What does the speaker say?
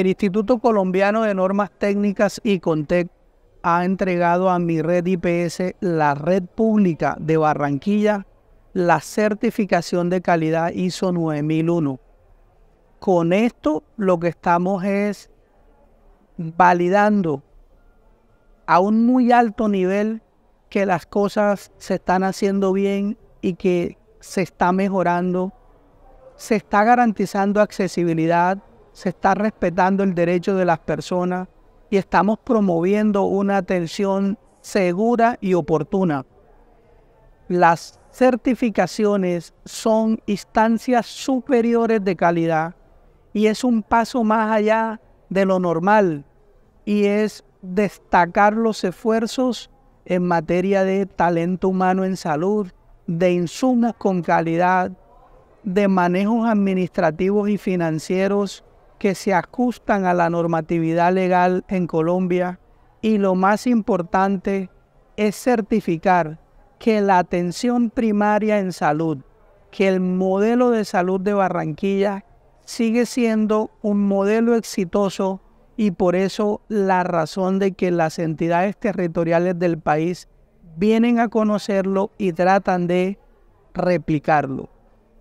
El Instituto Colombiano de Normas Técnicas y Contec ha entregado a mi red IPS, la red pública de Barranquilla, la certificación de calidad ISO 9001. Con esto lo que estamos es validando a un muy alto nivel que las cosas se están haciendo bien y que se está mejorando, se está garantizando accesibilidad se está respetando el derecho de las personas y estamos promoviendo una atención segura y oportuna. Las certificaciones son instancias superiores de calidad y es un paso más allá de lo normal y es destacar los esfuerzos en materia de talento humano en salud, de insumos con calidad, de manejos administrativos y financieros que se ajustan a la normatividad legal en Colombia y lo más importante es certificar que la atención primaria en salud, que el modelo de salud de Barranquilla sigue siendo un modelo exitoso y por eso la razón de que las entidades territoriales del país vienen a conocerlo y tratan de replicarlo.